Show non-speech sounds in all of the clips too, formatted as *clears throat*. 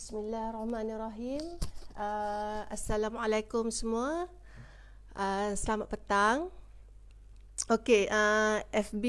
Bismillahirrahmanirrahim. Uh, Assalamualaikum semua. Uh, selamat petang. Okey, uh, FB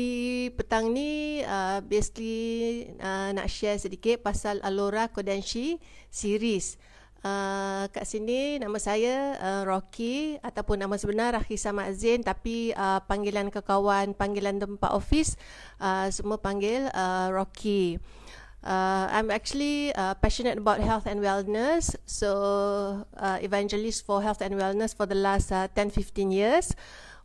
petang ni uh, basically uh, nak share sedikit pasal Alora Kodenshi series. Uh, kat sini nama saya uh, Rocky ataupun nama sebenar Rahisa Mazin tapi uh, panggilan kekawan, panggilan tempat office, uh, semua panggil uh, Rocky. Rocky. Uh, I'm actually uh, passionate about health and wellness, so uh, evangelist for health and wellness for the last uh, 10-15 years.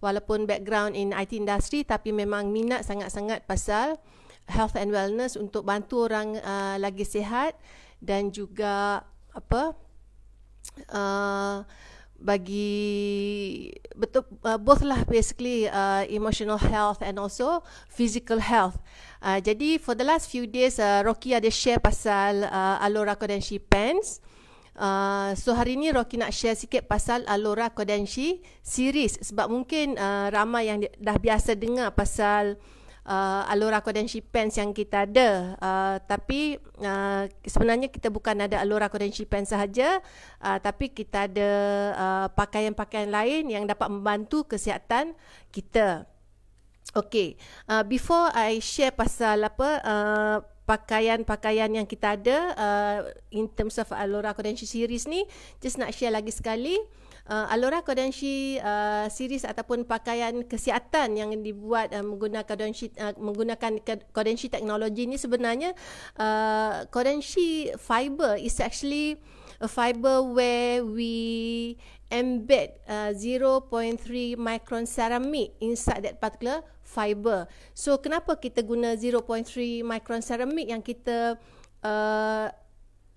Walaupun background in IT industry, tapi memang minat sangat-sangat pasal health and wellness untuk bantu orang uh, lagi sihat dan juga apa. Uh, bagi betul uh, both lah basically uh, emotional health and also physical health. Uh, jadi for the last few days uh, Rocky ada share pasal uh, Alora Kodenshi pens. Uh, so hari ni Rocky nak share sikit pasal Alora Kodenshi series sebab mungkin uh, ramai yang dah biasa dengar pasal uh, Alora Kodenshi Pens yang kita ada uh, tapi uh, sebenarnya kita bukan ada Alora Kodenshi Pens sahaja uh, tapi kita ada uh, pakaian-pakaian lain yang dapat membantu kesihatan kita Okay, uh, before I share pasal apa uh, pakaian-pakaian yang kita ada uh, in terms of Alora Kodenshi series ni just nak share lagi sekali uh, Alora Kodenshi uh, series ataupun pakaian kesihatan yang dibuat uh, menggunakan Kodenshi uh, menggunakan Kodenshi teknologi ni sebenarnya uh, Kodenshi fiber is actually a fiber where we embed uh, 0.3 micron ceramic inside that particular fiber. So kenapa kita guna 0.3 micron ceramic yang kita uh,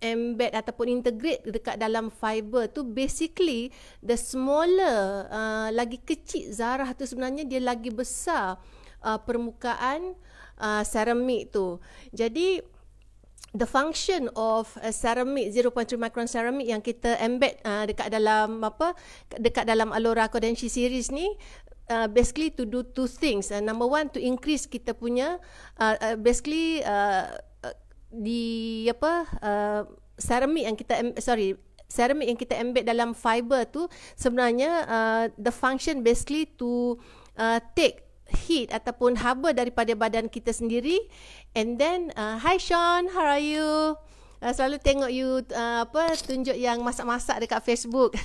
embed ataupun integrate dekat dalam fiber tu basically the smaller uh, lagi kecil zarah tu sebenarnya dia lagi besar uh, permukaan uh, ceramic tu. Jadi the function of uh, ceramic 0.3 micron ceramic yang kita embed uh, dekat dalam apa dekat dalam Alora Kodenshi series ni uh, basically to do two things. Uh, number one to increase kita punya uh, uh, basically uh, uh di apa uh, ceramic yang kita sorry ceramic yang kita embed dalam fiber tu sebenarnya uh, the function basically to uh, take heat ataupun haba daripada badan kita sendiri and then uh, hi Sean how are you uh, selalu tengok you uh, apa tunjuk yang masak-masak dekat Facebook.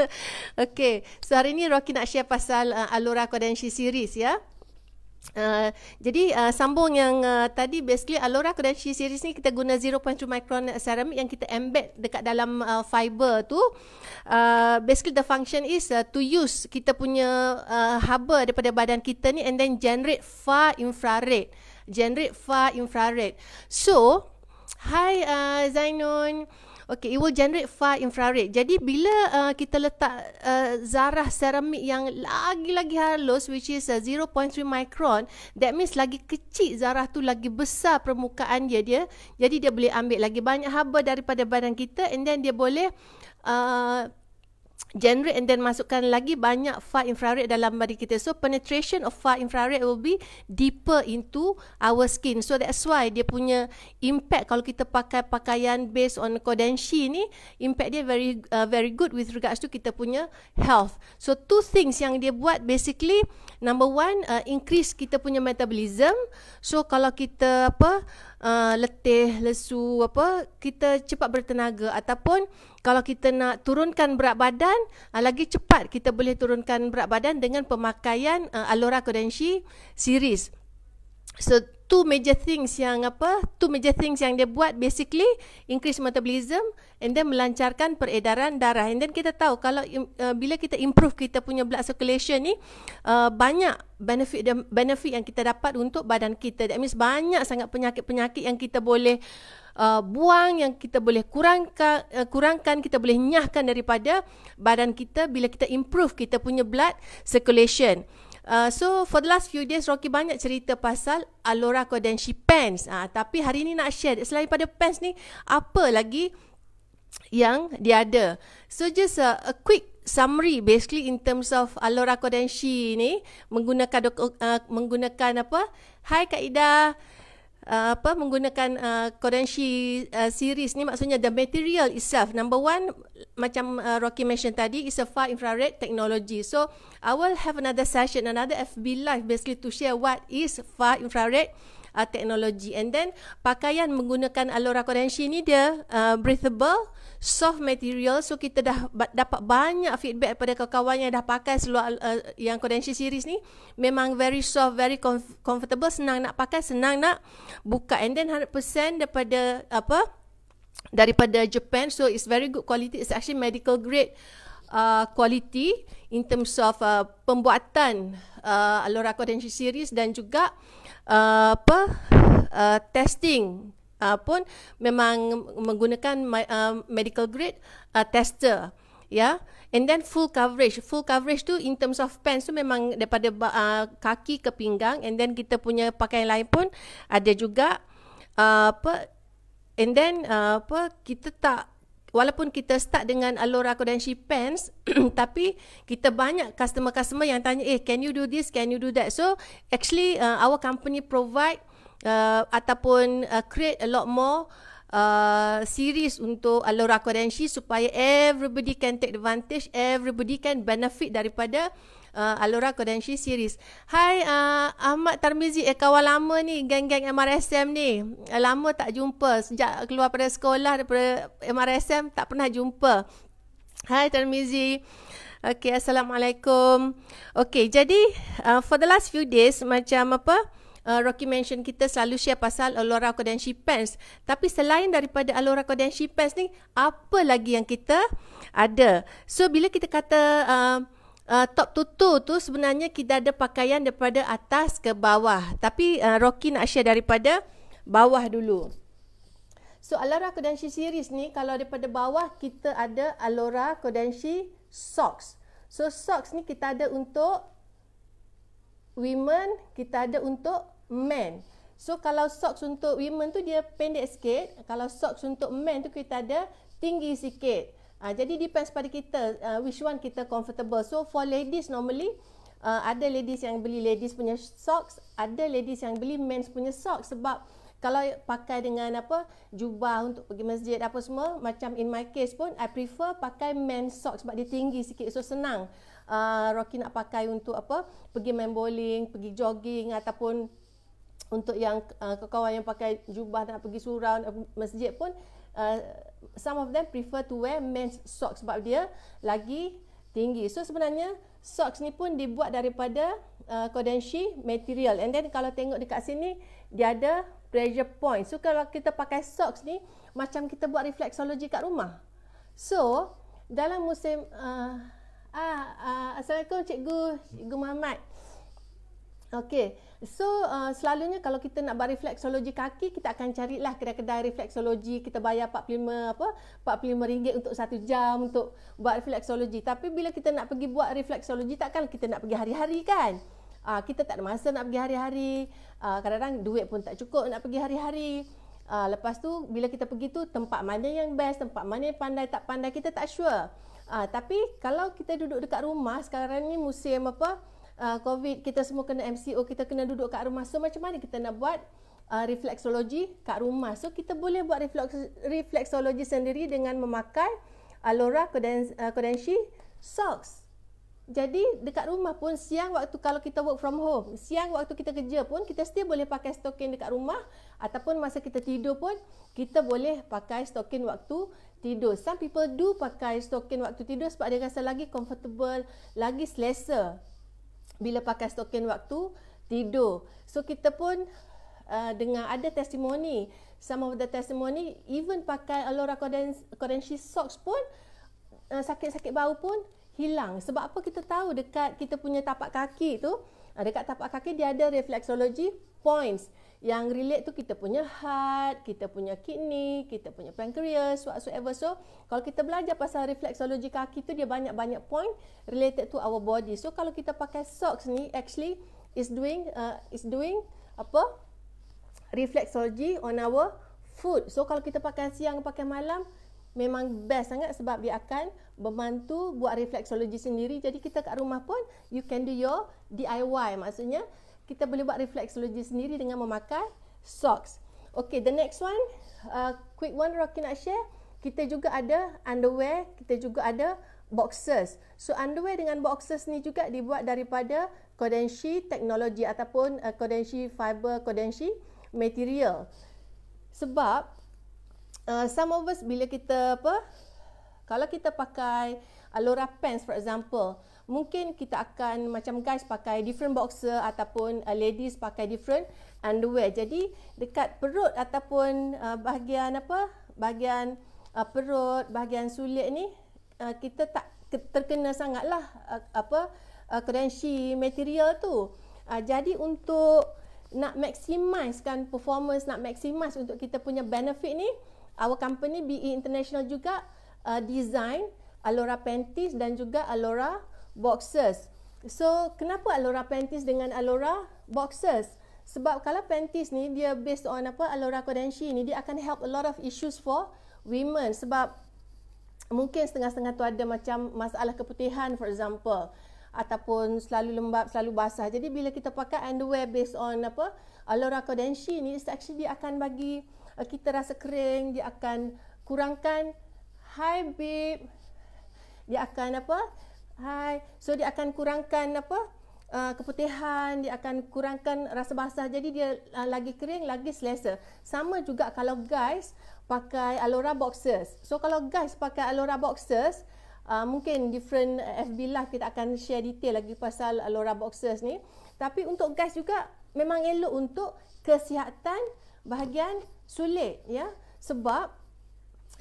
*laughs* okay, so hari ni Rocky nak share pasal uh, Alora Kodenshi series ya. Uh, jadi uh, sambung yang uh, tadi basically Alora Kodenshi series ni kita guna 0.2 micron ceramic yang kita embed dekat dalam uh, fiber tu uh, basically the function is uh, to use kita punya uh, haba daripada badan kita ni and then generate far infrared generate far infrared so Hi uh, Zainun. Okay, it will generate far infrared. Jadi bila uh, kita letak uh, zarah ceramik yang lagi-lagi halus which is uh, 0.3 micron, that means lagi kecil zarah tu lagi besar permukaan dia dia. Jadi dia boleh ambil lagi banyak haba daripada badan kita and then dia boleh uh, generate and then masukkan lagi banyak far infrared dalam badan kita. So penetration of far infrared will be deeper into our skin. So that's why dia punya impact kalau kita pakai pakaian based on Kodenshi ni, impact dia very uh, very good with regards to kita punya health. So two things yang dia buat basically number one uh, increase kita punya metabolism. So kalau kita apa uh, Uh, letih, lesu, apa, kita cepat bertenaga ataupun kalau kita nak turunkan berat badan, uh, lagi cepat kita boleh turunkan berat badan dengan pemakaian uh, Alora Kodenshi series. So, two major things yang apa two major things yang dia buat basically increase metabolism and then melancarkan peredaran darah and then kita tahu kalau uh, bila kita improve kita punya blood circulation ni uh, banyak benefit benefit yang kita dapat untuk badan kita that means banyak sangat penyakit-penyakit yang kita boleh uh, buang yang kita boleh kurangkan uh, kurangkan kita boleh nyahkan daripada badan kita bila kita improve kita punya blood circulation Uh, so for the last few days Rocky banyak cerita pasal Alora Kodenshi Pants. Uh, tapi hari ni nak share selain pada pants ni apa lagi yang dia ada. So just a, a quick summary basically in terms of Alora Kodenshi ni menggunakan uh, menggunakan apa? Hai Kak Ida uh, apa menggunakan uh, Kodansi uh, series ni maksudnya the material itself number one macam uh, Rocky mention tadi is a far infrared technology so I will have another session another FB live basically to share what is far infrared uh, teknologi and then pakaian menggunakan Alora Kodenshi ni dia uh, breathable soft material so kita dah dapat banyak feedback daripada kawan-kawan yang dah pakai seluar uh, yang Kodenshi series ni memang very soft very comfortable senang nak pakai senang nak buka and then 100% daripada apa daripada Japan so it's very good quality it's actually medical grade uh, quality in terms of uh, pembuatan uh, Alora Quadrant Series dan juga uh, apa uh, testing uh, pun memang menggunakan my, uh, medical grade uh, tester ya yeah? and then full coverage full coverage tu in terms of pants tu memang daripada uh, kaki ke pinggang and then kita punya pakaian lain pun ada juga uh, apa and then uh, apa kita tak walaupun kita start dengan Alora Kodenshi Pants *clears throat* tapi kita banyak customer-customer yang tanya eh can you do this can you do that so actually uh, our company provide uh, ataupun uh, create a lot more uh, series untuk Alora Kodenshi supaya everybody can take advantage everybody can benefit daripada uh, Alora Kodenshi series. Hai uh, Ahmad Tarmizi eh kawan lama ni geng-geng MRSM ni. Uh, lama tak jumpa sejak keluar pada sekolah daripada MRSM tak pernah jumpa. Hai Tarmizi. Okay, Assalamualaikum. Okay, jadi uh, for the last few days macam apa Uh, Rocky mention kita selalu share pasal Alora Kodenshi Pants Tapi selain daripada Alora Kodenshi Pants ni Apa lagi yang kita ada So bila kita kata uh, uh, top tutu tu sebenarnya kita ada pakaian daripada atas ke bawah. Tapi uh, Rocky nak share daripada bawah dulu. So Alora Kodenshi series ni kalau daripada bawah kita ada Alora Kodenshi socks. So socks ni kita ada untuk women, kita ada untuk men. So kalau socks untuk women tu dia pendek sikit, kalau socks untuk men tu kita ada tinggi sikit. Uh, jadi depends pada kita uh, which one kita comfortable. So for ladies normally Uh, ada ladies yang beli ladies punya socks, ada ladies yang beli men's punya socks sebab kalau pakai dengan apa jubah untuk pergi masjid apa semua macam in my case pun I prefer pakai men's socks sebab dia tinggi sikit so senang uh, Rocky nak pakai untuk apa pergi main bowling, pergi jogging ataupun untuk yang uh, kawan yang pakai jubah nak pergi surau nak masjid pun uh, some of them prefer to wear men's socks sebab dia lagi tinggi. So sebenarnya socks ni pun dibuat daripada uh, kodenshi material. And then kalau tengok dekat sini dia ada pressure point. So kalau kita pakai socks ni macam kita buat reflexology kat rumah. So dalam musim uh, ah, ah, Assalamualaikum Cikgu, Cikgu Muhammad. Okey. So uh, selalunya kalau kita nak buat refleksologi kaki kita akan carilah kedai-kedai refleksologi kita bayar 45 apa 45 ringgit untuk satu jam untuk buat refleksologi. Tapi bila kita nak pergi buat refleksologi takkan kita nak pergi hari-hari kan? Uh, kita tak ada masa nak pergi hari-hari. Uh, kadang-kadang duit pun tak cukup nak pergi hari-hari. Uh, lepas tu bila kita pergi tu tempat mana yang best, tempat mana yang pandai tak pandai kita tak sure. Uh, tapi kalau kita duduk dekat rumah sekarang ni musim apa? uh, COVID, kita semua kena MCO, kita kena duduk kat rumah. So macam mana kita nak buat uh, reflexology kat rumah? So kita boleh buat reflex, reflexology sendiri dengan memakai uh, Alora Kodenshi uh, socks. Jadi dekat rumah pun siang waktu kalau kita work from home, siang waktu kita kerja pun kita still boleh pakai stokin dekat rumah ataupun masa kita tidur pun kita boleh pakai stokin waktu tidur. Some people do pakai stokin waktu tidur sebab dia rasa lagi comfortable, lagi selesa bila pakai stokin waktu tidur. So kita pun uh, dengar ada testimoni. Some of the testimoni even pakai Alora Codenshi socks pun uh, sakit-sakit bau pun hilang. Sebab apa kita tahu dekat kita punya tapak kaki tu, uh, dekat tapak kaki dia ada reflexology points yang relate tu kita punya heart, kita punya kidney, kita punya pancreas, whatsoever. So, kalau kita belajar pasal refleksologi kaki tu, dia banyak-banyak point related to our body. So, kalau kita pakai socks ni, actually is doing uh, is doing apa? Refleksologi on our food. So, kalau kita pakai siang, pakai malam, memang best sangat sebab dia akan membantu buat refleksologi sendiri. Jadi, kita kat rumah pun, you can do your DIY. Maksudnya, kita boleh buat refleksologi sendiri dengan memakai socks. Okay, the next one, uh, quick one Rocky nak share. Kita juga ada underwear, kita juga ada boxers. So underwear dengan boxers ni juga dibuat daripada Kodenshi teknologi ataupun uh, Kodenshi fiber, Kodenshi material. Sebab uh, some of us bila kita apa, kalau kita pakai Alora pants for example, mungkin kita akan macam guys pakai different boxer ataupun uh, ladies pakai different underwear. Jadi dekat perut ataupun uh, bahagian apa? bahagian uh, perut, bahagian sulit ni uh, kita tak terkena sangatlah uh, apa uh, kerenci material tu. Uh, jadi untuk nak maximize kan performance nak maximize untuk kita punya benefit ni our company BE International juga uh, design Alora panties dan juga Alora boxes. So, kenapa Alora Panties dengan Alora Boxes? Sebab kalau panties ni dia based on apa Alora Kodenshi ni dia akan help a lot of issues for women sebab mungkin setengah-setengah tu ada macam masalah keputihan for example ataupun selalu lembab, selalu basah. Jadi bila kita pakai underwear based on apa Alora Kodenshi ni actually dia akan bagi eh, kita rasa kering, dia akan kurangkan high babe dia akan apa Hai. So dia akan kurangkan apa? Uh, keputihan, dia akan kurangkan rasa basah. Jadi dia uh, lagi kering, lagi selesa. Sama juga kalau guys pakai Alora boxers. So kalau guys pakai Alora boxers, uh, mungkin different FB lah kita akan share detail lagi pasal Alora boxers ni. Tapi untuk guys juga memang elok untuk kesihatan bahagian sulit ya. Sebab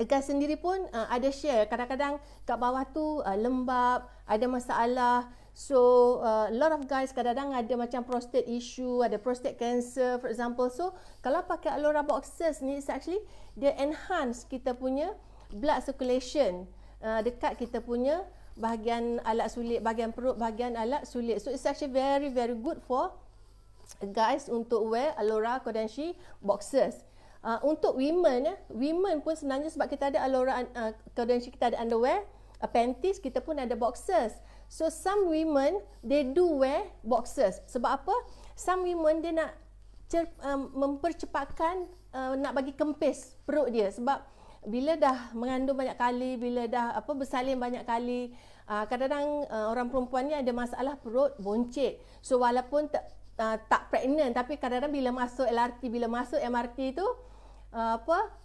guys sendiri pun uh, ada share kadang-kadang kat bawah tu uh, lembab ada masalah so uh, a lot of guys kadang-kadang ada macam prostate issue ada prostate cancer for example so kalau pakai Alora boxes ni it's actually dia enhance kita punya blood circulation uh, dekat kita punya bahagian alat sulit bahagian perut bahagian alat sulit so it's actually very very good for guys untuk wear Alora Kodenshi boxes uh, untuk women ya women pun sebenarnya sebab kita ada Alora uh, Kodenshi kita ada underwear a panties kita pun ada boxers so some women they do wear boxers sebab apa some women dia nak cer- um, mempercepatkan uh, nak bagi kempis perut dia sebab bila dah mengandung banyak kali bila dah apa bersalin banyak kali uh, kadang-kadang uh, orang perempuan ni ada masalah perut boncit so walaupun t- uh, tak pregnant tapi kadang-kadang bila masuk LRT bila masuk MRT tu uh, apa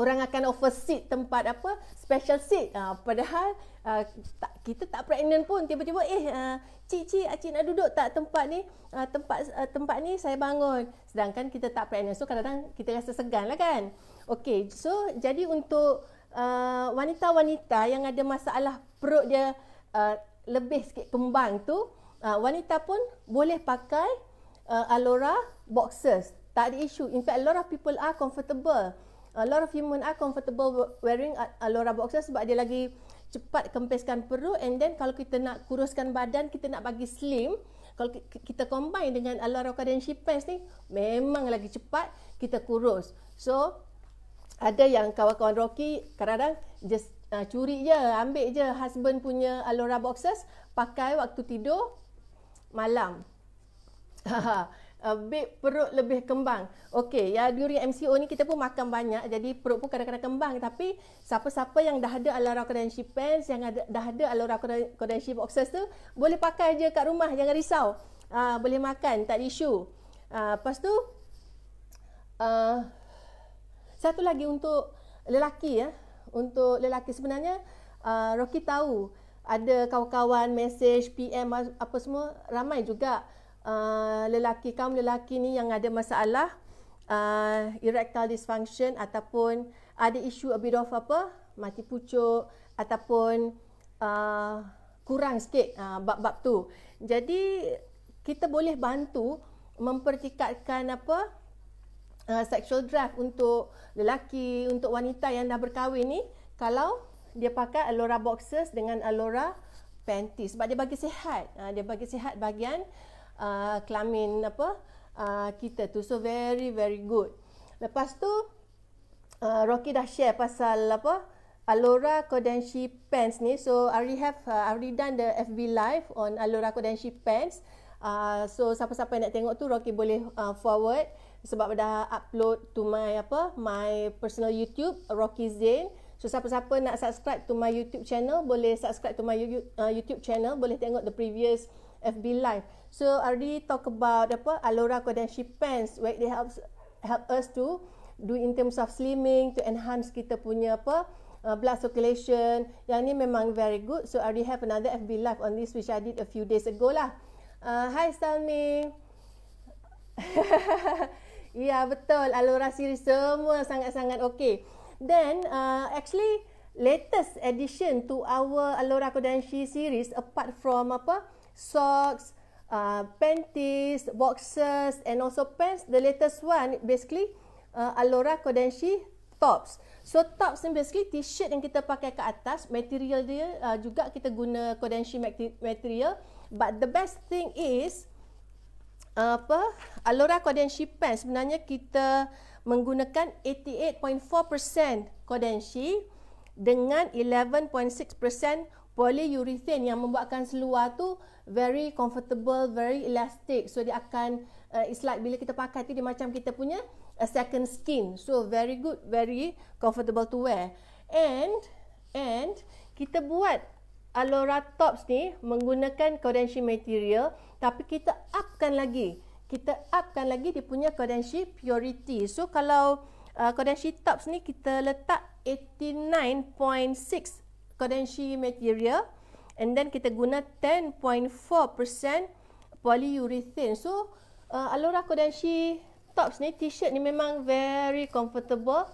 orang akan offer seat tempat apa special seat uh, padahal uh, tak, kita tak pregnant pun tiba-tiba eh uh, cik cik acik nak duduk tak tempat ni uh, tempat uh, tempat ni saya bangun sedangkan kita tak pregnant so kadang-kadang kita rasa segan lah kan okey so jadi untuk uh, wanita-wanita yang ada masalah perut dia uh, lebih sikit kembang tu uh, wanita pun boleh pakai uh, Alora boxers tak ada isu in fact a lot of people are comfortable a lot of women are comfortable wearing Alora boxer sebab dia lagi cepat kempeskan perut and then kalau kita nak kuruskan badan kita nak bagi slim kalau kita combine dengan Alora Cadency pants ni memang lagi cepat kita kurus so ada yang kawan-kawan Rocky kadang-kadang just uh, curi je ambil je husband punya Alora boxers pakai waktu tidur malam *laughs* ha, ha uh, eh, babe perut lebih kembang. Okey, ya during MCO ni kita pun makan banyak jadi perut pun kadang-kadang kembang tapi siapa-siapa yang dah ada Alora Credential Pants, yang ada, dah ada Alora Credential Boxers tu boleh pakai je kat rumah jangan risau. Uh, boleh makan, tak ada isu. Uh, ah, lepas tu uh, satu lagi untuk lelaki ya. Untuk lelaki sebenarnya uh, Rocky tahu ada kawan-kawan message PM apa semua ramai juga uh, lelaki kaum lelaki ni yang ada masalah uh, erectile dysfunction ataupun ada isu a bit of apa mati pucuk ataupun uh, kurang sikit uh, bab-bab tu. Jadi kita boleh bantu mempertingkatkan apa uh, sexual drive untuk lelaki untuk wanita yang dah berkahwin ni kalau dia pakai Alora boxes dengan Alora panties sebab dia bagi sihat. dia bagi sihat bahagian Uh, kelamin apa uh, kita tu so very very good lepas tu uh, Rocky dah share pasal apa Alora Kodenshi Pants ni so I already have uh, I already done the FB live on Alora Kodenshi Pants uh, so siapa-siapa nak tengok tu Rocky boleh uh, forward sebab dah upload to my apa my personal YouTube Rocky Zain So siapa-siapa nak subscribe to my YouTube channel boleh subscribe to my YouTube uh, channel boleh tengok the previous FB live. So I already talk about apa Alora Kodenshi pants where they helps help us to do in terms of slimming to enhance kita punya apa uh, blood circulation. Yang ni memang very good. So I already have another FB live on this which I did a few days ago lah. Uh, hi Salmi. *laughs* ya yeah, betul Alora series semua sangat-sangat okay. Then uh, actually latest addition to our Alora Kodenshi series apart from apa uh, socks, uh, panties, boxers and also pants. The latest one basically uh, Alora Kodenshi tops. So tops ni basically t-shirt yang kita pakai ke atas, material dia uh, juga kita guna Kodenshi material. But the best thing is uh, apa? Alora Kodenshi pants sebenarnya kita menggunakan 88.4% Kodenshi dengan 11.6% polyurethane yang membuatkan seluar tu very comfortable, very elastic. So dia akan uh, it's like bila kita pakai tu dia macam kita punya a uh, second skin. So very good, very comfortable to wear. And and kita buat Alora tops ni menggunakan Kodenshi material tapi kita upkan lagi. Kita upkan lagi dia punya Kodenshi purity. So kalau uh, tops ni kita letak 89.6 kondensi material and then kita guna 10.4% polyurethane. So, uh, Alora Kodenshi tops ni, t-shirt ni memang very comfortable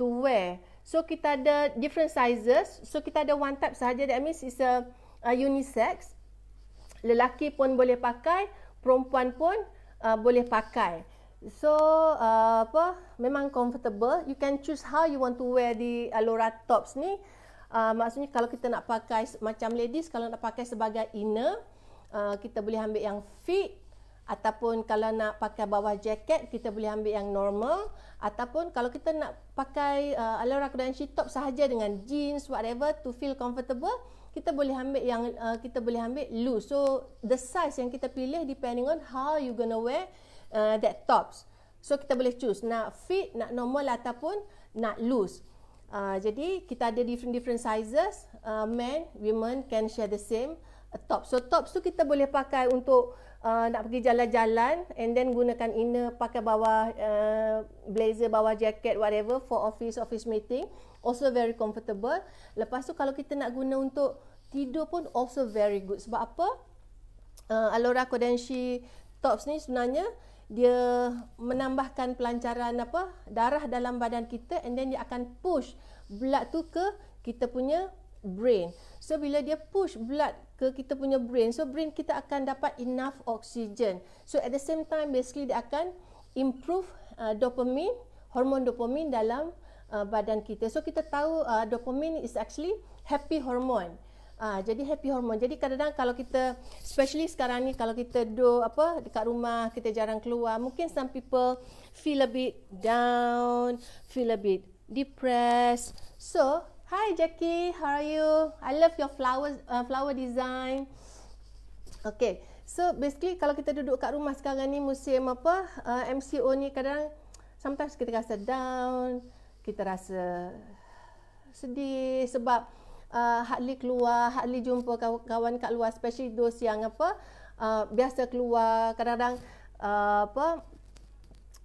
to wear. So, kita ada different sizes. So, kita ada one type sahaja. That means it's a, a unisex. Lelaki pun boleh pakai, perempuan pun uh, boleh pakai. So, uh, apa memang comfortable. You can choose how you want to wear the Alora tops ni uh, maksudnya kalau kita nak pakai macam ladies kalau nak pakai sebagai inner uh, kita boleh ambil yang fit ataupun kalau nak pakai bawah jaket kita boleh ambil yang normal ataupun kalau kita nak pakai uh, ah, ala rakudanshi top sahaja dengan jeans whatever to feel comfortable kita boleh ambil yang uh, kita boleh ambil loose so the size yang kita pilih depending on how you gonna wear uh, that tops so kita boleh choose nak fit nak normal ataupun nak loose Ah, jadi kita ada different different sizes. Uh, men, women can share the same uh, ah, top. So top tu kita boleh pakai untuk uh, nak pergi jalan-jalan and then gunakan inner pakai bawah uh, blazer, bawah jacket whatever for office office meeting. Also very comfortable. Lepas tu kalau kita nak guna untuk tidur pun also very good. Sebab apa? Uh, Alora Kodenshi tops ni sebenarnya dia menambahkan pelancaran apa darah dalam badan kita and then dia akan push blood tu ke kita punya brain. So bila dia push blood ke kita punya brain, so brain kita akan dapat enough oxygen. So at the same time basically dia akan improve uh, dopamine, hormon dopamine dalam uh, badan kita. So kita tahu uh, dopamine is actually happy hormone. Ah ha, jadi happy hormone. Jadi kadang-kadang kalau kita especially sekarang ni kalau kita do apa dekat rumah, kita jarang keluar, mungkin some people feel a bit down, feel a bit depressed. So, hi Jackie, how are you? I love your flowers uh, flower design. Okay. So, basically kalau kita duduk kat rumah sekarang ni musim apa? Uh, MCO ni kadang sometimes kita rasa down, kita rasa sedih sebab Uh, Hadli keluar, Hadli jumpa kawan-kawan kat luar especially those yang apa uh, biasa keluar kadang-kadang uh, apa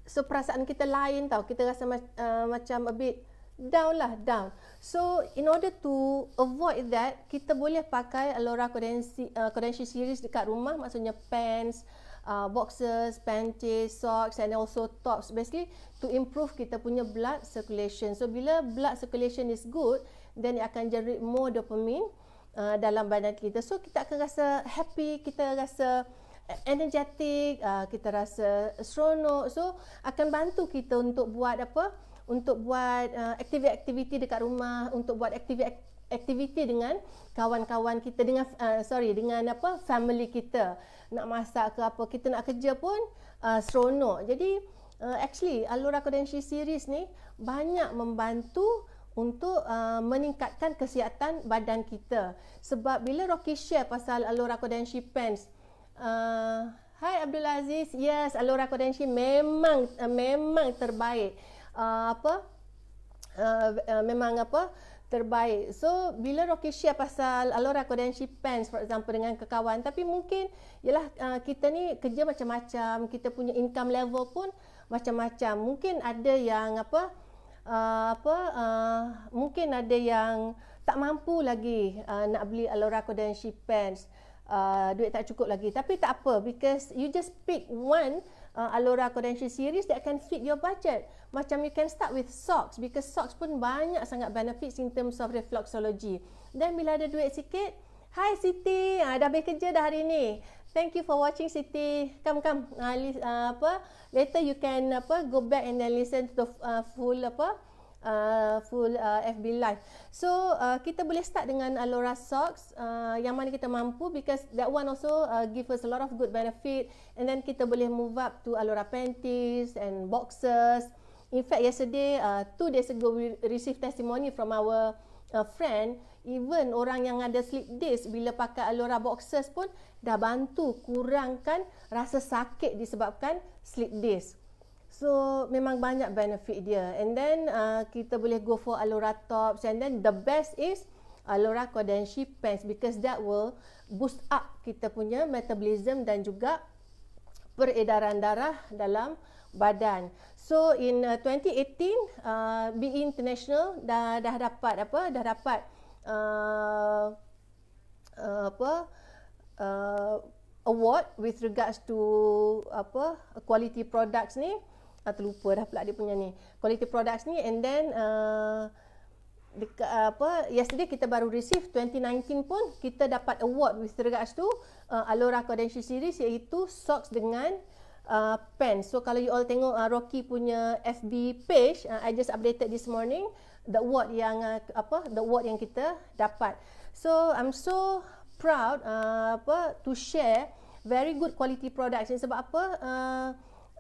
so perasaan kita lain tau kita rasa ma- uh, macam a bit down lah down so in order to avoid that kita boleh pakai Alora Kodensi uh, Kodensi series dekat rumah maksudnya pens. uh, uh, boxers, panties, socks and also tops basically to improve kita punya blood circulation. So bila blood circulation is good, then it akan jadi more dopamine uh, dalam badan kita. So kita akan rasa happy, kita rasa energetic, uh, kita rasa seronok. So akan bantu kita untuk buat apa? Untuk buat uh, aktiviti-aktiviti dekat rumah, untuk buat aktiviti aktiviti dengan kawan-kawan kita dengan uh, sorry dengan apa family kita nak masak ke apa kita nak kerja pun uh, seronok jadi uh, actually Alura Kodenshi series ni banyak membantu untuk uh, meningkatkan kesihatan badan kita sebab bila Rocky share pasal Alura Kodenshi pants uh, hi Abdul Aziz yes Alura Kodenshi memang uh, memang terbaik uh, apa uh, uh, memang apa terbaik. So bila Rocky share pasal Alora Kodenshi Pants for example dengan kekawan tapi mungkin ialah uh, kita ni kerja macam-macam, kita punya income level pun macam-macam. Mungkin ada yang apa uh, apa uh, mungkin ada yang tak mampu lagi uh, nak beli Alora Kodenshi Pants. Uh, duit tak cukup lagi. Tapi tak apa because you just pick one uh, Alora Credential Series that can fit your budget. Macam you can start with socks because socks pun banyak sangat benefits in terms of reflexology. Then bila ada duit sikit, Hi Siti, uh, dah habis kerja dah hari ni. Thank you for watching Siti. Come come, uh, uh, apa? Later you can apa go back and then listen to the uh, full apa? uh, full uh, FB live. So uh, kita boleh start dengan Alora socks uh, yang mana kita mampu because that one also uh, give us a lot of good benefit and then kita boleh move up to Alora panties and boxers. In fact yesterday uh, two days ago we receive testimony from our a uh, friend even orang yang ada sleep disc bila pakai Alora boxers pun dah bantu kurangkan rasa sakit disebabkan sleep disc So memang banyak benefit dia and then uh, kita boleh go for Alora tops and then the best is Alora Kodenshi pants because that will boost up kita punya metabolism dan juga peredaran darah dalam badan. So in uh, 2018 uh, BE International dah dah dapat apa dah dapat uh, uh, apa uh, award with regards to apa quality products ni. Ah, terlupa dah pula dia punya ni. Quality products ni and then uh, deka, uh, apa yesterday kita baru receive 2019 pun kita dapat award with regards to uh, Alora Kodenshi series iaitu socks dengan uh, pen. So kalau you all tengok uh, Rocky punya FB page, uh, I just updated this morning the award yang uh, apa the award yang kita dapat. So I'm so proud uh, apa to share very good quality products sebab apa uh,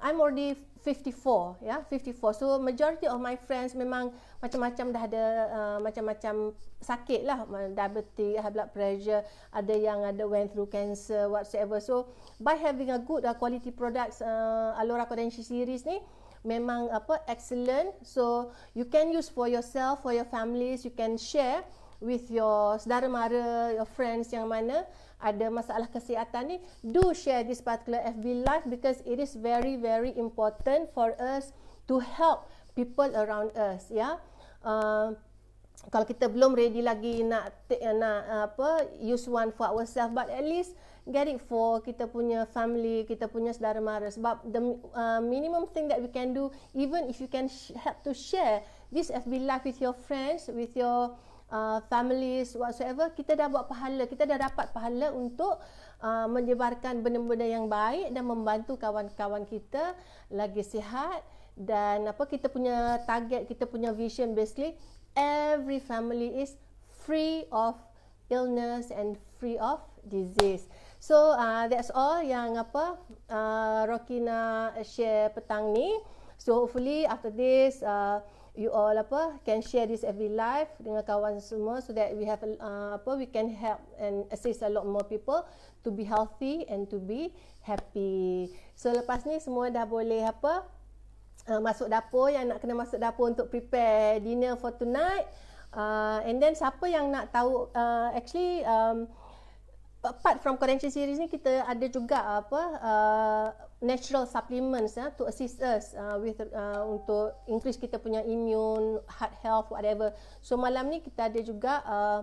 I'm already 54 yeah, 54 so majority of my friends memang macam-macam dah ada uh, macam-macam sakit lah diabetes high blood pressure ada yang ada went through cancer whatsoever so by having a good uh, quality products uh, Alora Kodenshi series ni memang apa excellent so you can use for yourself for your families you can share with your saudara mara your friends yang mana ada masalah kesihatan ni do share this particular FB live because it is very very important for us to help people around us ya yeah? uh, kalau kita belum ready lagi nak nak apa use one for ourselves but at least get it for kita punya family kita punya saudara mara sebab the uh, minimum thing that we can do even if you can help to share this FB live with your friends with your uh, families whatsoever kita dah buat pahala kita dah dapat pahala untuk uh, menyebarkan benda-benda yang baik dan membantu kawan-kawan kita lagi sihat dan apa kita punya target kita punya vision basically every family is free of illness and free of disease so uh, that's all yang apa uh, Rocky nak share petang ni so hopefully after this uh, you all apa can share this every life dengan kawan semua so that we have uh, apa we can help and assist a lot more people to be healthy and to be happy. So lepas ni semua dah boleh apa uh, masuk dapur yang nak kena masuk dapur untuk prepare dinner for tonight. Uh, and then siapa yang nak tahu uh, actually um, apart from quarantine series ni kita ada juga apa uh, natural supplements ya, to assist us uh, with uh, untuk increase kita punya immune, heart health, whatever. So malam ni kita ada juga uh,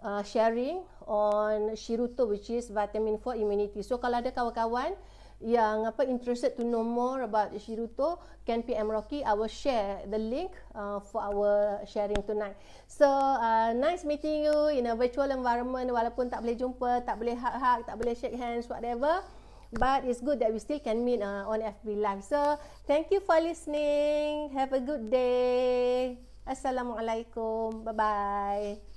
uh, sharing on Shiruto which is vitamin for immunity. So kalau ada kawan-kawan yang apa interested to know more about Shiruto, can PM Rocky, I will share the link uh, for our sharing tonight. So uh, nice meeting you in a virtual environment walaupun tak boleh jumpa, tak boleh hug-hug, tak boleh shake hands, whatever but it's good that we still can meet uh, on FB Live. So, thank you for listening. Have a good day. Assalamualaikum. Bye-bye.